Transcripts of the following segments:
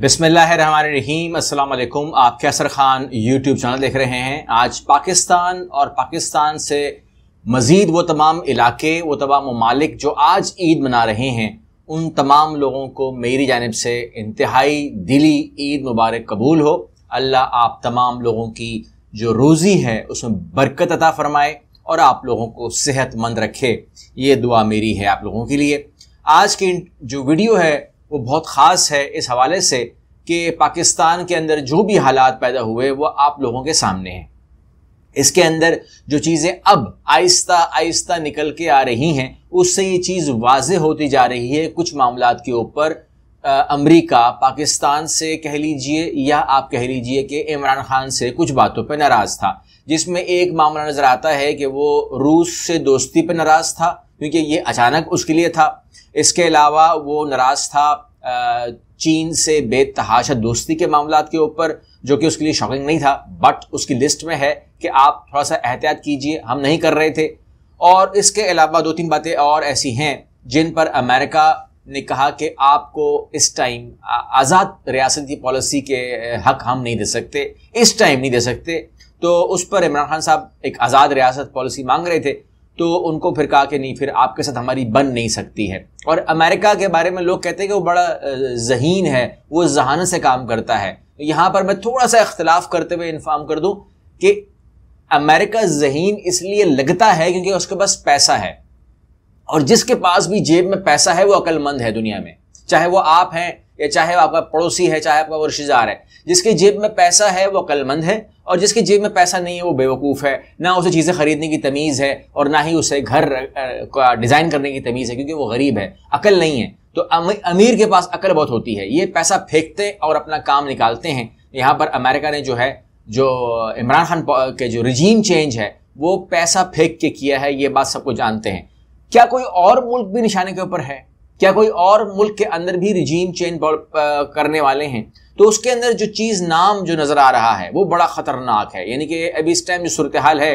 बिसमीम अल्लाम आप कैसर ख़ान यूट्यूब चैनल देख रहे हैं आज पाकिस्तान और पाकिस्तान से मज़ीद वो तमाम इलाके वो तमाम ममालिक जो आज ईद मना रहे हैं उन तमाम लोगों को मेरी जानब से इंतहाई दिली ईद मुबारक कबूल हो अल्लाह आप तमाम लोगों की जो रोज़ी है उसमें बरकत अता फ़रमाए और आप लोगों को सेहतमंद रखे ये दुआ मेरी है आप लोगों के लिए आज की जो वीडियो है वो बहुत ख़ास है इस हवाले से कि पाकिस्तान के अंदर जो भी हालात पैदा हुए वह आप लोगों के सामने हैं इसके अंदर जो चीज़ें अब आहिस्ता आहिस्ता निकल के आ रही हैं उससे ये चीज़ वाज होती जा रही है कुछ मामला के ऊपर अमरीका पाकिस्तान से कह लीजिए या आप कह लीजिए कि इमरान खान से कुछ बातों पर नाराज़ था जिसमें एक मामला नज़र आता है कि वो रूस से दोस्ती पर नाराज़ था क्योंकि ये अचानक उसके लिए था इसके अलावा वो नाराज़ था चीन से बेतहाशा दोस्ती के मामला के ऊपर जो कि उसके लिए शॉकिंग नहीं था बट उसकी लिस्ट में है कि आप थोड़ा सा एहतियात कीजिए हम नहीं कर रहे थे और इसके अलावा दो तीन बातें और ऐसी हैं जिन पर अमेरिका ने कहा कि आपको इस टाइम आज़ाद रियासत की पॉलिसी के हक हम नहीं दे सकते इस टाइम नहीं दे सकते तो उस पर इमरान खान साहब एक आज़ाद रियासत पॉलिसी मांग रहे थे तो उनको फिर कहा कि नहीं फिर आपके साथ हमारी बन नहीं सकती है और अमेरिका के बारे में लोग कहते हैं कि वो बड़ा जहीन है वो जहान से काम करता है तो यहाँ पर मैं थोड़ा सा इख्तलाफ करते हुए इन्फॉर्म कर दूँ कि अमेरिका जहीन इसलिए लगता है क्योंकि उसके पास पैसा है और जिसके पास भी जेब में पैसा है वो अक्लमंद है दुनिया में चाहे वो आप हैं या चाहे वो आपका पड़ोसी है चाहे आपका वो रिश्तेदार है जिसके जेब में पैसा है वो अक्लमंद है और जिसकी जेब में पैसा नहीं है वो बेवकूफ़ है ना उसे चीज़ें खरीदने की तमीज़ है और ना ही उसे घर का डिज़ाइन करने की तमीज़ है क्योंकि वो गरीब है अकल नहीं है तो अमीर के पास अकल बहुत होती है ये पैसा फेंकते और अपना काम निकालते हैं यहाँ पर अमेरिका ने जो है जो इमरान खान के जो रिजीम चेंज है वो पैसा फेंक के किया है ये बात सबको जानते हैं क्या कोई और मुल्क भी निशाने के ऊपर है क्या कोई और मुल्क के अंदर भी रिजीम चेंज करने वाले हैं तो उसके अंदर जो चीज़ नाम जो नज़र आ रहा है वो बड़ा ख़तरनाक है यानी कि अभी इस टाइम जो सूरत हाल है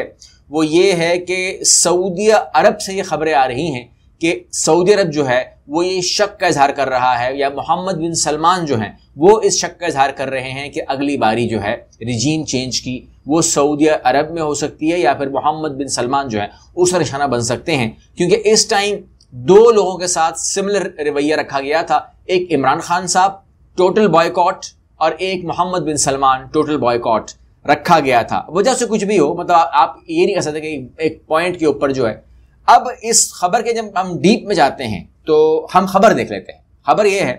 वो ये है कि सऊदी अरब से ये खबरें आ रही हैं कि सऊदी अरब जो है वो ये शक का इजहार कर रहा है या मोहम्मद बिन सलमान जो हैं वो इस शक का इजहार कर रहे हैं कि अगली बारी जो है रिजीम चेंज की वो सऊदी अरब में हो सकती है या फिर मोहम्मद बिन सलमान जो है उस निशाना बन सकते हैं क्योंकि इस टाइम दो लोगों के साथ सिमिलर रवैया रखा गया था एक इमरान खान साहब टोटल बॉयकॉट और एक Mohammed bin Salman total boycott रखा गया था वजह से कुछ भी हो मतलब आप ये नहीं कह सकते कि एक पॉइंट के ऊपर जो है अब इस खबर के जब हम डीप में जाते हैं तो हम खबर देख लेते हैं खबर यह है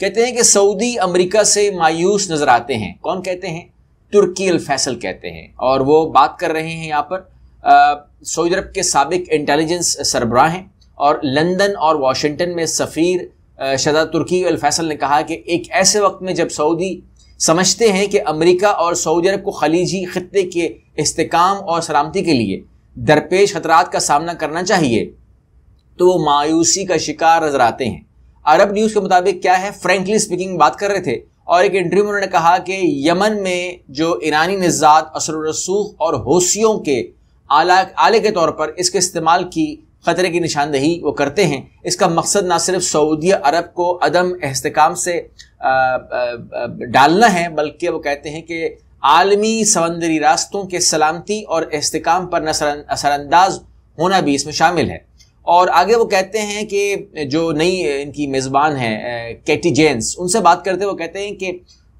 कहते हैं कि सऊदी अमेरिका से मायूस नजर आते हैं कौन कहते हैं तुर्की अल फैसल कहते हैं और वो बात कर रहे हैं यहाँ पर सऊदी अरब के सबक इंटेलिजेंस सरबराह हैं और लंदन और वाशिंगटन में सफ़ीर शदा तुर्की अलफैसल ने कहा कि एक ऐसे वक्त में जब सऊदी समझते हैं कि अमेरिका और सऊदी अरब को खलीजी ख़त्े के इसकाम और सलामती के लिए दरपेश खतरात का सामना करना चाहिए तो वो मायूसी का शिकार नजर आते हैं अरब न्यूज़ के मुताबिक क्या है फ्रेंकली स्पीकिंग बात कर रहे थे और एक इंटरव्यू में उन्होंने कहा कि यमन में जो ईरानी निजात असर रसूख और होशियों के आला आले के तौर पर इसके इस्तेमाल की ख़तरे की निशानदेही वो करते हैं इसका मकसद ना सिर्फ सऊदी अरब को अदम अहतकाम से आ, आ, डालना है बल्कि वो कहते हैं कि आलमी समंदरी रास्तों के सलामती और अहतकाम पर असरानंदाज होना भी इसमें शामिल है और आगे वो कहते हैं कि जो नई इनकी मेज़बान है कैटी जेंस उनसे बात करते वो कहते हैं कि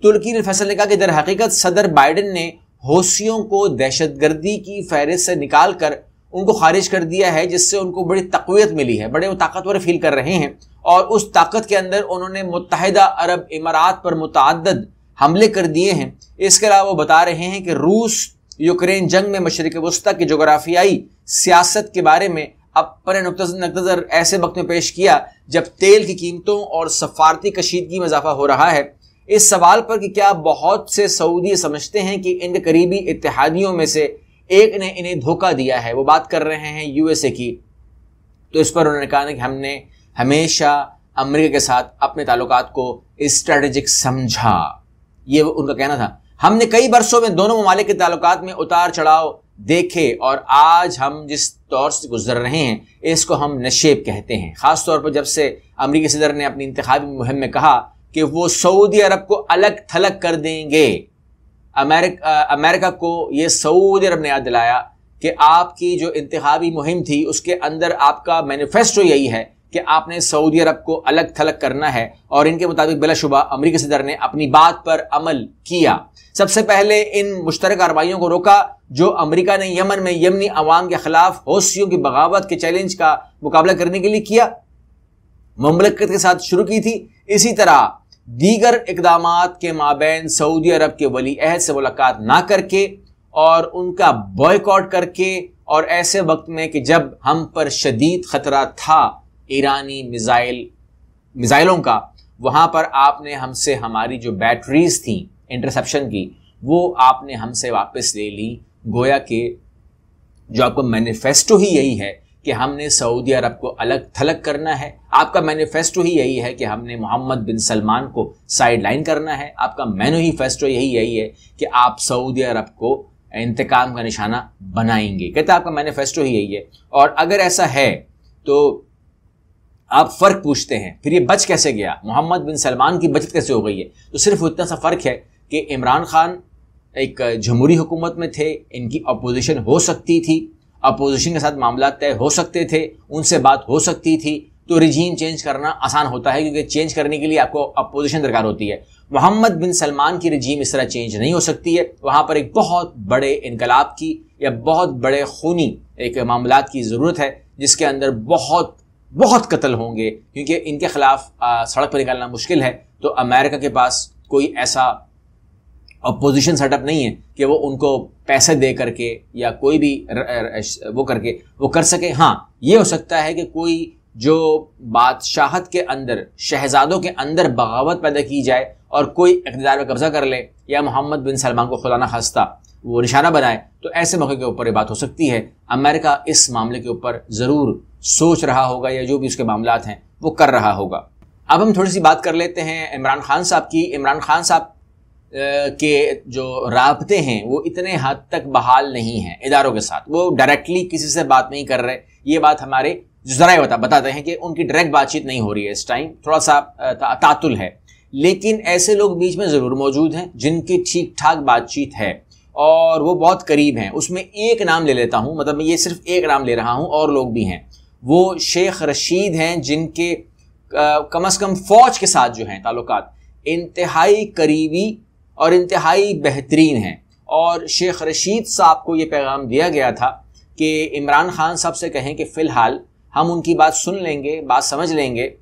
तुर्की ने फैसल ने कहा कि दर हकीकत सदर बाइडन ने हौसियों को दहशतगर्दी की फहरिस्त से निकाल कर उनको खारिज कर दिया है जिससे उनको बड़ी तकवीत मिली है बड़े वो ताकतवर फील कर रहे हैं और उस ताकत के अंदर उन्होंने मुतहदा अरब इमारात पर मुतद हमले कर दिए हैं इसके अलावा वो बता रहे हैं कि रूस यूक्रेन जंग में मशरक़ वस्ती की जोग्राफियाई सियासत के बारे में अपने नजर ऐसे वक्त में पेश किया जब तेल की कीमतों और सफारती कशीदगी में इजाफा हो रहा है इस सवाल पर कि क्या बहुत से सऊदी समझते हैं कि इन करीबी इतिहादियों में से एक ने इन्हें धोखा दिया है वो बात कर रहे हैं यूएसए की तो इस पर उन्होंने कहा कि हमने हमेशा अमेरिका के साथ अपने ताल्लुक को स्ट्रेटेजिक समझा ये उनका कहना था हमने कई वर्षों में दोनों ममालिक के ताल्लुक में उतार चढ़ाव देखे और आज हम जिस तौर से गुजर रहे हैं इसको हम नशेब कहते हैं खासतौर पर जब से अमरीकी सदर ने अपनी इंतबी मुहिम में कहा कि वो सऊदी अरब को अलग थलग कर देंगे अमेरिका अमेरिका को ये सऊदी अरब ने याद दिलाया कि आपकी जो इंतबी मुहिम थी उसके अंदर आपका मैनिफेस्टो यही है कि आपने सऊदी अरब को अलग थलग करना है और इनके मुताबिक बिलाशुबा अमरीकी सदर ने अपनी बात पर अमल किया सबसे पहले इन मुश्तर कार्रवाइयों को रोका जो अमरीका ने यमन में यमनी अवाम के खिलाफ हौसियों की बगावत के चैलेंज का मुकाबला करने के लिए किया ममलकत के साथ शुरू की थी इसी तरह दीगर इकदाम के माबेन सऊदी अरब के वली अहद से मुलाकात ना करके और उनका बॉयकॉट करके और ऐसे वक्त में कि जब हम पर शदीद ख़तरा था ईरानी मिज़ाइल मिज़ाइलों का वहाँ पर आपने हमसे हमारी जो बैटरीज थी इंटरसेप्शन की वो आपने हमसे वापस ले ली गोया के जो आपका मैनिफेस्टो ही यही है कि हमने सऊदी अरब को अलग थलग करना है आपका मैनिफेस्टो ही यही है कि हमने मोहम्मद बिन सलमान को साइडलाइन करना है आपका मैनो ही फेस्टो यही यही है कि आप सऊदी अरब को इंतकाम का निशाना बनाएंगे कहते आपका मैनिफेस्टो ही यही है और अगर ऐसा है तो आप फ़र्क पूछते हैं फिर ये बच कैसे गया मोहम्मद बिन सलमान की बचत कैसे हो गई है तो सिर्फ इतना सा फ़र्क है कि इमरान खान एक जमहूरी हुकूमत में थे इनकी अपोजिशन हो सकती थी अपोजिशन के साथ मामला तय हो सकते थे उनसे बात हो सकती थी तो रिजीम चेंज करना आसान होता है क्योंकि चेंज करने के लिए आपको अपोजिशन दरकार होती है मोहम्मद बिन सलमान की रिजीम इस तरह चेंज नहीं हो सकती है वहाँ पर एक बहुत बड़े इनकलाब की या बहुत बड़े खूनी एक मामला की ज़रूरत है जिसके अंदर बहुत बहुत कत्ल होंगे क्योंकि इनके ख़िलाफ़ सड़क पर निकालना मुश्किल है तो अमेरिका के पास कोई ऐसा अपोजिशन सेटअप नहीं है कि वो उनको पैसे दे करके या कोई भी वो करके वो कर सके हाँ ये हो सकता है कि कोई जो बादशाहत के अंदर शहजादों के अंदर बगावत पैदा की जाए और कोई इकतदार में कब्जा कर ले या मोहम्मद बिन सलमान को खुदाना खास्ता वो निशाना बनाए तो ऐसे मौके के ऊपर ये बात हो सकती है अमेरिका इस मामले के ऊपर ज़रूर सोच रहा होगा या जो भी उसके मामला हैं वो कर रहा होगा अब हम थोड़ी सी बात कर लेते हैं इमरान खान साहब की इमरान खान साहब के जो रबते हैं वो इतने हद तक बहाल नहीं हैं इदारों के साथ वो डायरेक्टली किसी से बात नहीं कर रहे ये बात हमारे जरा बता बताते हैं कि उनकी डायरेक्ट बातचीत नहीं हो रही है इस टाइम थोड़ा सा ता, तातुल है लेकिन ऐसे लोग बीच में ज़रूर मौजूद हैं जिनकी ठीक ठाक बातचीत है और वो बहुत करीब हैं उसमें एक नाम ले लेता हूँ मतलब मैं ये सिर्फ एक नाम ले रहा हूँ और लोग भी हैं वो शेख रशीद हैं जिनके कम अज़ कम फ़ौज के साथ जो हैं ताल्लुक इंतहाई करीबी और इंतहाई बेहतरीन हैं और शेख रशीद साहब को ये पैगाम दिया गया था कि इमरान खान साहब से कहें कि फ़िलहाल हम उनकी बात सुन लेंगे बात समझ लेंगे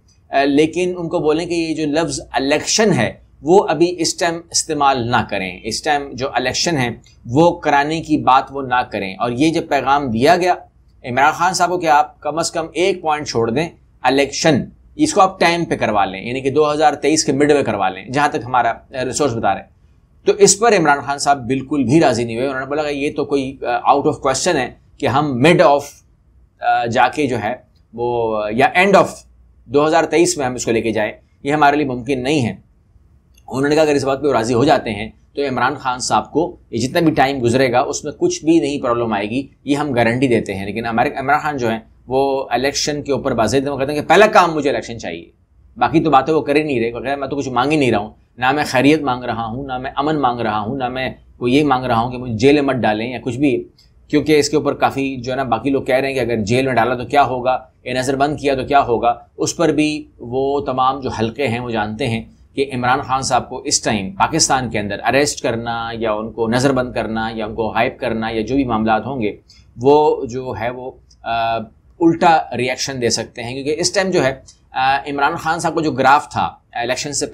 लेकिन उनको बोलें कि ये जो लफ्ज़ अलेक्शन है वो अभी इस टाइम इस्तेमाल ना करें इस टाइम जो अलेक्शन है वो कराने की बात वो ना करें और ये जब पैगाम दिया गया इमरान खान साहब को कि आप कम अज़ कम एक पॉइंट छोड़ दें अलेक्शन इसको आप टाइम पे करवा लें यानी कि 2023 के मिड में करवा लें जहाँ तक हमारा रिसोर्स बता रहे हैं तो इस पर इमरान खान साहब बिल्कुल भी राजी नहीं हुए उन्होंने बोला कि ये तो कोई आउट ऑफ क्वेश्चन है कि हम मिड ऑफ uh, जाके जो है वो uh, या एंड ऑफ 2023 में हम इसको लेके जाएं ये हमारे लिए मुमकिन नहीं है उन्होंने कहा अगर इस बात पर राज़ी हो जाते हैं तो इमरान खान साहब को ये जितना भी टाइम गुजरेगा उसमें कुछ भी नहीं प्रॉब्लम आएगी ये हम गारंटी देते हैं लेकिन हमारे इमरान खान जो है वो इलेक्शन के ऊपर बाजिद तो वो कहते हैं कि पहला काम मुझे इलेक्शन चाहिए बाकी तो बातें वो कर ही नहीं रहे मैं तो कुछ मांग ही नहीं रहा हूँ ना मैं खैरियत मांग रहा हूँ ना मैं अमन मांग रहा हूँ ना मैं वो ये मांग रहा हूँ कि मुझे जेल में मत डालें या कुछ भी क्योंकि इसके ऊपर काफ़ी जो है ना बाकी लोग कह रहे हैं कि अगर जेल में डाला तो क्या होगा या नज़रबंद किया तो क्या होगा उस पर भी वो तमाम जो हल्के हैं वो जानते हैं कि इमरान खान साहब को इस टाइम पाकिस्तान के अंदर अरेस्ट करना या उनको नज़रबंद करना या उनको हाइप करना या जो भी मामला होंगे वो जो है वो आ, उल्टा रिएक्शन दे सकते हैं क्योंकि इस टाइम जो है इमरान खान साहब का जो ग्राफ था इलेक्शन से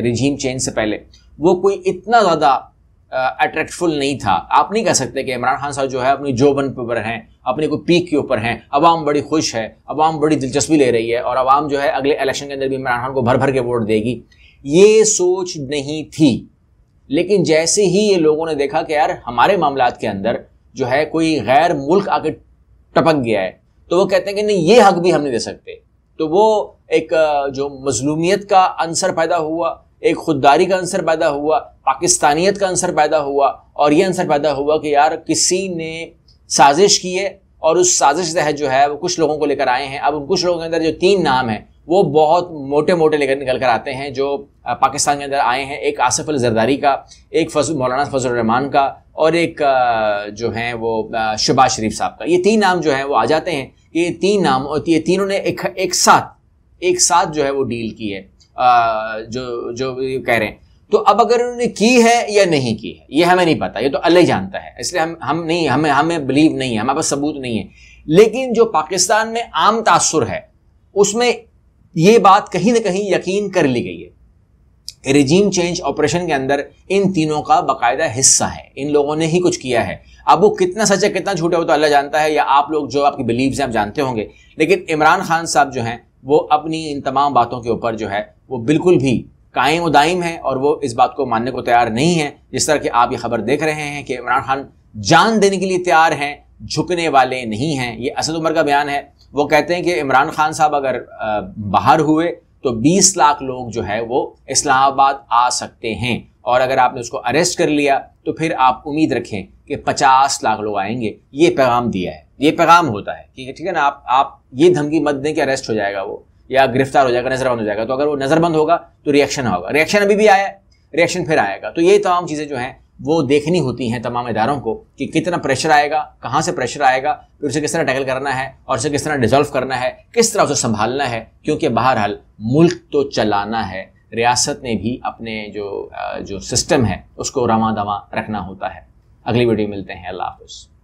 रिजीम चेंज से पहले वो कोई इतना ज़्यादा अट्रैक्टफुल नहीं था आप नहीं कह सकते कि इमरान खान साहब जो है अपनी जोबन पे ऊपर हैं अपने कोई पीक के ऊपर हैं आवाम बड़ी खुश है आवाम बड़ी दिलचस्पी ले रही है और आवाम जो है अगले इलेक्शन के अंदर भी इमरान खान को भर भर के वोट देगी ये सोच नहीं थी लेकिन जैसे ही ये लोगों ने देखा कि यार हमारे मामला के अंदर जो है कोई गैर मुल्क आके टपक गया है तो वो कहते हैं कि नहीं ये हक भी हम नहीं दे सकते तो वो एक जो मजलूमियत का अंसर पैदा हुआ एक खुददारी का अंसर पैदा हुआ पाकिस्तानियत का अंसर पैदा हुआ और ये अंसर पैदा हुआ कि यार किसी ने साजिश की है और उस साजिश तहत जो है वो कुछ लोगों को लेकर आए हैं अब उन कुछ लोगों के अंदर जो तीन नाम हैं वो बहुत मोटे मोटे लेकर निकल कर आते हैं जो पाकिस्तान के अंदर आए हैं एक आसिफ अल जरदारी का एक फजल मौलाना फजल रहमान का और एक जो है वो शबाज शरीफ साहब का ये तीन नाम जो है वो आ जाते हैं ये तीन नाम और ये तीनों ने एक, एक साथ एक साथ जो है वो डील की है जो जो कह रहे हैं तो अब अगर उन्होंने की है या नहीं की है ये हमें नहीं पता ये तो अल्लाह जानता है इसलिए हम हम नहीं हमें हमें बिलीव नहीं है हमारे पास सबूत नहीं है लेकिन जो पाकिस्तान में आम तासर है उसमें ये बात कहीं ना कहीं यकीन कर ली गई है रिजीम चेंज ऑपरेशन के अंदर इन तीनों का बाकायदा हिस्सा है इन लोगों ने ही कुछ किया है अब वो कितना सच है कितना झूठा वो तो अल्लाह जानता है या आप लोग जो आपकी बिलीव्स हैं आप जानते होंगे लेकिन इमरान खान साहब जो हैं वो अपनी इन तमाम बातों के ऊपर जो है वो बिल्कुल भी कायम उदाइम है और वो इस बात को मानने को तैयार नहीं है जिस तरह की आप ये खबर देख रहे हैं कि इमरान खान जान देने के लिए तैयार हैं झुकने वाले नहीं हैं ये असद उमर का बयान है वो कहते हैं कि इमरान खान साहब अगर बाहर हुए तो 20 लाख लोग जो है वो इस्लामाबाद आ सकते हैं और अगर आपने उसको अरेस्ट कर लिया तो फिर आप उम्मीद रखें कि 50 लाख लोग आएंगे ये पैगाम दिया है ये पैगाम होता है ठीक है ठीक है ना आप आप ये धमकी मत दें कि अरेस्ट हो जाएगा वो या गिरफ्तार हो जाएगा नजरबंद हो जाएगा तो अगर वो नजरबंद होगा तो रिएक्शन होगा रिएक्शन अभी भी आया रिएक्शन फिर आएगा तो ये तमाम चीज़ें जो हैं वो देखनी होती हैं तमाम इदारों को कि कितना प्रेशर आएगा कहाँ से प्रेशर आएगा फिर उसे किस तरह टैकल करना है और उसे किस तरह डिजॉल्व करना है किस तरह उसे संभालना है क्योंकि बहरहाल मुल्क तो चलाना है रियासत ने भी अपने जो जो सिस्टम है उसको रवा दवा रखना होता है अगली वीडियो मिलते हैं अल्लाह हाफ